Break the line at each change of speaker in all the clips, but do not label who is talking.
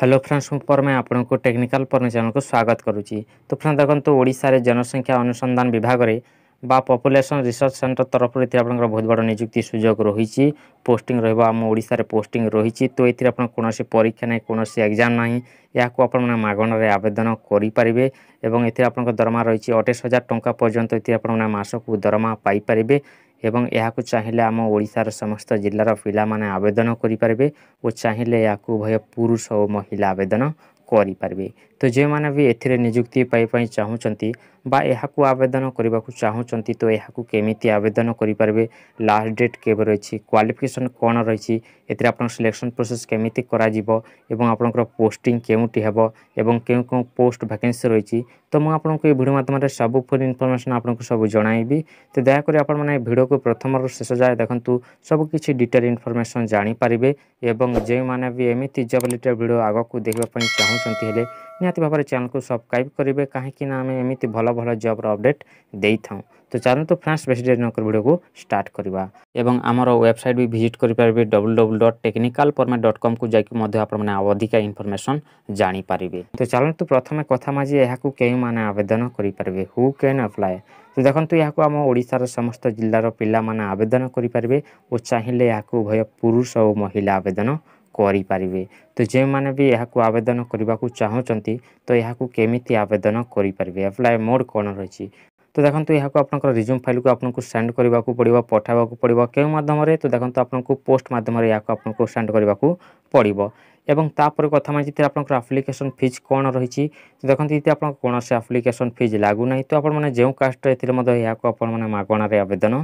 hello friends ମୁଁ ପରମେ ଆପଣଙ୍କୁ technical ପରମେ ଚ୍ୟାନେଲକୁ ସ୍ୱାଗତ କରୁଛି ତ ଫ୍ରେଣ୍ଡ ଦେଖନ୍ତୁ ଓଡ଼ିଶାରେ ଜନସଂଖ୍ୟା ଅନୁସନ୍ଧାନ ବିଭାଗରେ বা পপুলেসন রিসর্চ সেন্টর তরফর এতে আপনার বহু বড় নিযুক্তি সুযোগ রয়েছে পোস্টিং রহব আমার পোস্টিং রয়েছে তো এতে আপনার কোণী পরীক্ষা নাই কোণী এক্সাম না এখন আপনার মাগণার আবেদন করে পারে এবং এতে আপনার দরমা রয়েছে অঠাইশ হাজার টঙ্কা পর্যন্ত এতে আপনার মাসক দরমা পাইপারে ଏବଂ ଏହାକୁ ଚାହିଁଲେ ଆମ ଓଡ଼ିଶାର ସମସ୍ତ ଜିଲ୍ଲାର ପିଲାମାନେ ଆବେଦନ କରିପାରିବେ ଓ ଚାହିଁଲେ ଏହାକୁ ଉଭୟ ପୁରୁଷ ଓ ମହିଳା ଆବେଦନ କରିପାରିବେ ତ ଯେଉଁମାନେ ବି ଏଥିରେ ନିଯୁକ୍ତି ପାଇବା ପାଇଁ ଚାହୁଁଛନ୍ତି ବା ଏହାକୁ ଆବେଦନ କରିବାକୁ ଚାହୁଁଛନ୍ତି ତ ଏହାକୁ କେମିତି ଆବେଦନ କରିପାରିବେ ଲାଷ୍ଟ ଡେଟ୍ କେବେ ରହିଛି କ୍ୱାଲିଫିକେସନ୍ କ'ଣ ରହିଛି ଏଥିରେ ଆପଣଙ୍କ ସିଲେକ୍ସନ୍ ପ୍ରୋସେସ୍ କେମିତି କରାଯିବ ଏବଂ ଆପଣଙ୍କର ପୋଷ୍ଟିଂ କେଉଁଠି ହେବ ଏବଂ କେଉଁ କେଉଁ ପୋଷ୍ଟ ଭ୍ୟାକେନ୍ସି ରହିଛି तो ମୁଁ ଆପଣଙ୍କୁ ଏଇ ଭିଡ଼ିଓ ମାଧ୍ୟମରେ ସବୁ ଫୁଲ୍ ଇନଫର୍ମେସନ୍ ଆପଣଙ୍କୁ ସବୁ ଜଣାଇବି ତ ଦୟାକରି ଆପଣମାନେ ଏ ଭିଡ଼ିଓକୁ ପ୍ରଥମରୁ ଶେଷ ଯାଏ ଦେଖନ୍ତୁ ସବୁ କିଛି ଡିଟେଲ୍ ଇନଫର୍ମେସନ୍ ଜାଣିପାରିବେ ଏବଂ ଯେଉଁମାନେ ବି ଏମିତି ଜବ୍ ରିଲେଟେଡ଼୍ ଭିଡ଼ିଓ ଆଗକୁ ଦେଖିବା ପାଇଁ ଚାହୁଁଛନ୍ତି ହେଲେ ନିହାତି ଭାବରେ ଚ୍ୟାନେଲକୁ ସବସ୍କ୍ରାଇବ୍ କରିବେ କାହିଁକିନା ଆମେ ଏମିତି ଭଲ ଭଲ ଜବ୍ର ଅପଡ଼େଟ୍ ଦେଇଥାଉ ତ ଚାଲନ୍ତୁ ଫ୍ରେଣ୍ଡସ୍ ବେଶୀ ଡେରି ନକରି ଭିଡ଼ିଓକୁ ଷ୍ଟାର୍ଟ କରିବା ଏବଂ ଆମର ୱେବସାଇଟ୍ ବି ଭିଜିଟ୍ କରିପାରିବେ ଡବ୍ଲୁ ଡବ୍ଲୁ ଡଟ୍ ଟେକ୍ନିକାଲ୍ ପରମେଣ୍ଟ ଡଟ୍ କମ୍କୁ ଯାଇକି ମଧ୍ୟ ଆପଣମାନେ ଅଧିକା ଇନଫର୍ମେସନ୍ ଜାଣିପାରିବେ ତ ଚାଲନ୍ତୁ ପ୍ରଥମେ କଥା ମାଝି ଏହାକୁ କେଉଁମାନେ ଆବେଦନ କରିପାରିବେ ହୁ କ୍ୟାନ୍ ଆପ୍ଲାଏ ତ ଦେଖନ୍ତୁ ଏହାକୁ ଆମ ଓଡ଼ିଶାର ସମସ୍ତ ଜିଲ୍ଲାର ପିଲାମାନେ ଆବେଦନ କରିପାରିବେ ଓ ଚାହିଁଲେ ଏହାକୁ ଉଭୟ ପୁରୁଷ ଓ ମହିଳା ଆବେଦନ କରିପାରିବେ ତ ଯେଉଁମାନେ ବି ଏହାକୁ ଆବେଦନ କରିବାକୁ ଚାହୁଁଛନ୍ତି ତ ଏହାକୁ କେମିତି ଆବେଦନ କରିପାରିବେ ଆପ୍ଲାଏ ମୋଡ଼ କ'ଣ ରହିଛି ତ ଦେଖନ୍ତୁ ଏହାକୁ ଆପଣଙ୍କର ରିଜ୍ୟୁମ୍ ଫାଇଲ୍କୁ ଆପଣଙ୍କୁ ସେଣ୍ଡ କରିବାକୁ ପଡ଼ିବ ପଠାଇବାକୁ ପଡ଼ିବ କେଉଁ ମାଧ୍ୟମରେ ତ ଦେଖନ୍ତୁ ଆପଣଙ୍କୁ ପୋଷ୍ଟ ମାଧ୍ୟମରେ ଏହାକୁ ଆପଣଙ୍କୁ ସେଣ୍ଡ କରିବାକୁ ପଡ଼ିବ এবং তাপরে কথা মানে যদি আপনার আপ্লিকেসন ফিজ কোণ রয়েছে তো দেখুন যদি আপনার কোণী আপ্লিকেসন ফিজ লাগু না তো আপনার যে কাস্টরে মধ্যে এখন আপনার মাগণার আবেদন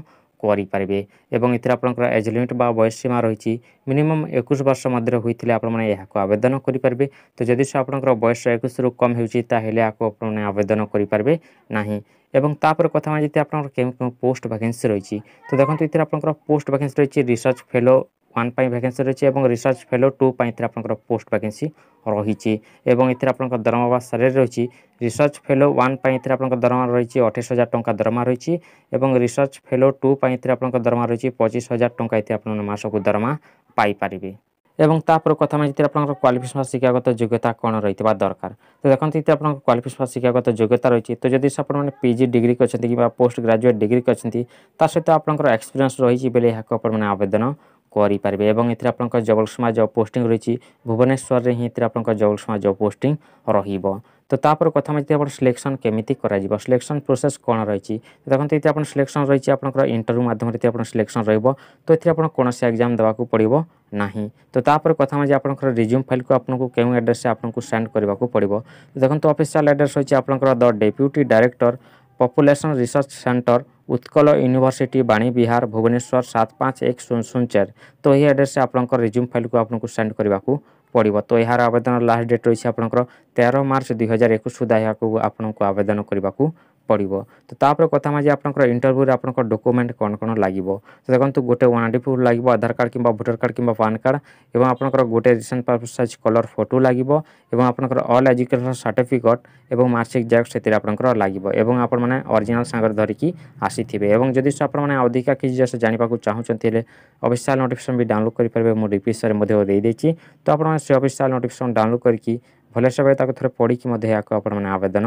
କରିପାରିବେ ଏବଂ ଏଥିରେ ଆପଣଙ୍କର ଏଜ୍ ଲିମିଟ୍ ବା ବୟସ ସୀମା ରହିଛି ମିନିମମ୍ ଏକୋଇଶ ବର୍ଷ ମଧ୍ୟରେ ହୋଇଥିଲେ ଆପଣମାନେ ଏହାକୁ ଆବେଦନ କରିପାରିବେ ତ ଯଦି ସେ ଆପଣଙ୍କର ବୟସ ଏକୋଇଶରୁ କମ୍ ହେଉଛି ତାହେଲେ ଏହାକୁ ଆପଣମାନେ ଆବେଦନ କରିପାରିବେ ନାହିଁ এবং তারপরে কথা মানে যদি আপনার কেমন পোস্ট ভ্যাকেন্সি রয়েছে তো দেখুন তো এতে আপনার পোস্ট ভ্যাকেন্সি রয়েছে রিসার্চ ফেলো ওয়ান পাই ভ্যাকেন্সি রয়েছে এবং রিসর্চ ফেলো টু পাই আপনার পোস্ট ভ্যাকেন্সি রয়েছে এবং এতে আপনার দরমা বা স্যালারি রয়েছে রিসর্চ ফেলো ওয়ান পাই আপনার দরমা রয়েছে অঠাইশ হাজার টঙ্কা দরমা রয়েছে এবং রিসর্চ ফেলো টু পাই আপনার দরমা রয়েছে পঁচিশ হাজার টঙ্কা এতে আপনার মাসক দরমা পাইপারে এবং তাপরে কথা মানে যদি আপনার কোয়ালিফিকেশন বা শিক্ষাগত যোগ্যতা কোণ রয়েছে দরকার তো দেখুন যদি আপনার কোয়ালিফিকেশন বা শিক্ষাগত যোগ্যতা রয়েছে তো যদি আপনার পিজি মানে ডিগ্রি করছেন কিংবা পোস্ট গ্রাজুয়েট ডিগ্রি করছেন তা সহ আপনার এক্সপিরিয়েন্স রয়েছে বেলে এখন আপনার মানে আবেদন কয়ি পারবে এবন ইতে আপনক জবসমাহ জব পোস্টিং রহিছি ভুবনেশ্বর রেহিতে আপনক জবসমাহ জব পোস্টিং রহিব তো তাপর কথা মধ্যে আপন সিলেকশন কেমিতি করা জীব সিলেকশন প্রসেস কোনা রহিছি দেখন্ত ইতে আপন সিলেকশন রহিছি আপনক ইন্টারভিউ মাধ্যম ইতে আপন সিলেকশন রহিব তো ইতে আপন কোনসি एग्जाम দেবা কো পড়িব নাহি তো তাপর কথা মধ্যে আপনক রেজুম ফাইল কো আপনক কেউ এড্রেস আপনক সেন্ড করিবা কো পড়িব দেখন্ত অফিশিয়াল এড্রেস হইছি আপনক dot deputy director population research centre Utkal university Vani Vihar Bhubaneswar सात पाँच एक शून्य शून्य चार तो यही एड्रेस आप रिज्यूम फाइल को आपको सेंड करने को पड़ो तो यार आवेदन लास्ट डेट रही है आप तेरह मार्च दुई हजार एक सुधा यह आपको आवेदन करने को ପଡ଼ିବ ତ ତା'ପରେ କଥା ମାଝି ଆପଣଙ୍କର ଇଣ୍ଟରଭ୍ୟୁରେ ଆପଣଙ୍କର ଡକୁମେଣ୍ଟ କ'ଣ କ'ଣ ଲାଗିବ ତ ଦେଖନ୍ତୁ ଗୋଟେ ୱାନ୍ ଡି ଫୋର୍ ଲାଗିବ ଆଧାର କାର୍ଡ଼ କିମ୍ବା ଭୋଟର କାର୍ଡ଼ କିମ୍ବା ପାନ୍ କାର୍ଡ଼ ଏବଂ ଆପଣଙ୍କର ଗୋଟେ recent passport size colour photo ଲାଗିବ ଏବଂ ଆପଣଙ୍କର ଅଲ୍ ଏଜୁକେସନ୍ ସାର୍ଟିଫିକେଟ୍ ଏବଂ ମାର୍କସିଟ୍ ଯାକ ସେଥିରେ ଆପଣଙ୍କର ଲାଗିବ ଏବଂ ଆପଣମାନେ ଅରିଜିନାଲ୍ ସାଙ୍ଗରେ ଧରିକି ଆସିଥିବେ ଏବଂ ଯଦି ଆପଣମାନେ ଅଧିକା କିଛି ଜିନିଷ ଜାଣିବାକୁ ଚାହୁଁଛନ୍ତି ହେଲେ ଅଫିସିଆଲ୍ ନୋଟିଫିକେସନ୍ ବି ଡାଉନଲୋଡ଼୍ କରିପାରିବେ ମୁଁ ଡିପିସିରେ ମଧ୍ୟ ଦେଇଦେଇଛି ତ ଆପଣମାନେ ସେ ଅଫିସିଆଲ୍ ନୋଟିଫିକେସନ୍ ଡାଉନଲୋଡ଼୍ କରିକି ଭଲସେ ଭାବେ ତାକୁ ଥରେ ପଢ଼ିକି ମଧ୍ୟ ଏହାକୁ ଆପଣମାନେ ଆବେଦନ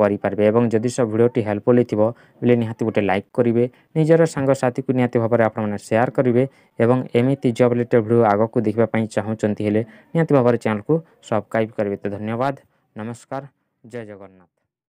କରିପାରିବେ ଏବଂ ଯଦି ସେ ଭିଡ଼ିଓଟି ହେଲ୍ପଫୁଲ୍ ହୋଇଥିବ ବୋଲେ ନିହାତି ଗୋଟେ ଲାଇକ୍ କରିବେ ନିଜର ସାଙ୍ଗସାଥିକୁ ନିହାତି ଭାବରେ ଆପଣମାନେ ସେୟାର କରିବେ ଏବଂ ଏମିତି ଜବ୍ ରିଲେଟେଡ଼୍ ଭିଡ଼ିଓ ଆଗକୁ ଦେଖିବା ପାଇଁ ଚାହୁଁଛନ୍ତି ହେଲେ ନିହାତି ଭାବରେ ଚ୍ୟାନେଲ୍କୁ ସବସ୍କ୍ରାଇବ୍ କରିବେ ତ ଧନ୍ୟବାଦ ନମସ୍କାର ଜୟ ଜଗନ୍ନାଥ